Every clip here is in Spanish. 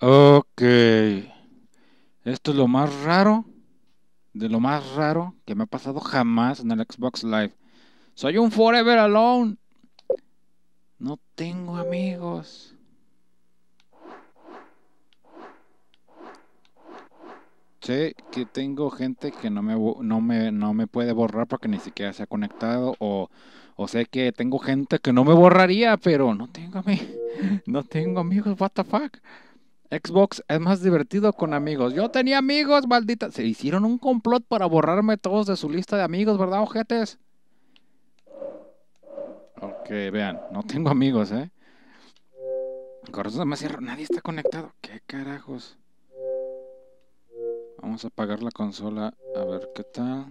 Ok. Esto es lo más raro, de lo más raro que me ha pasado jamás en el Xbox Live. Soy un Forever Alone. No tengo amigos. Sé que tengo gente que no me, no me, no me puede borrar porque ni siquiera se ha conectado. O, o sé que tengo gente que no me borraría, pero no tengo, no tengo amigos. What the fuck? Xbox es más divertido con amigos. Yo tenía amigos, maldita. Se hicieron un complot para borrarme todos de su lista de amigos, ¿verdad, ojetes? Ok, vean, no tengo amigos, ¿eh? Corazón me cierro, nadie está conectado. ¿Qué carajos? Vamos a apagar la consola, a ver qué tal.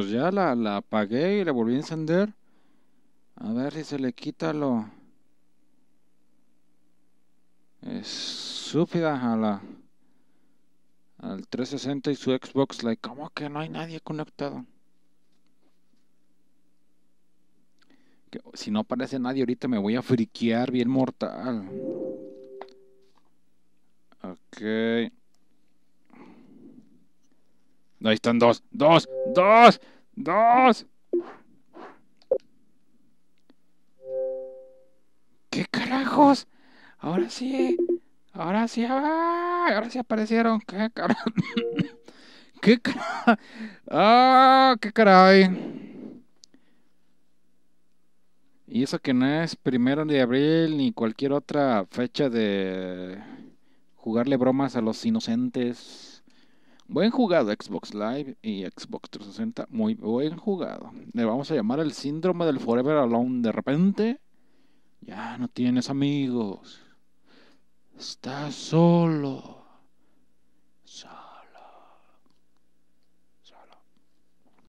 Pues ya la, la apagué y la volví a encender. A ver si se le quita lo... Estúpida a la... Al 360 y su Xbox Like. como que no hay nadie conectado? si no aparece nadie ahorita me voy a friquear bien mortal. Ok. Ahí están dos. Dos dos, dos. ¿Qué carajos? Ahora sí, ahora sí, ahora sí aparecieron. ¿Qué carajos? ¿Qué ¡Ah! ¡Qué caray! Y eso que no es primero de abril ni cualquier otra fecha de jugarle bromas a los inocentes. Buen jugado Xbox Live y Xbox 360. Muy buen jugado. Le vamos a llamar el síndrome del Forever Alone. De repente, ya no tienes amigos. Estás solo.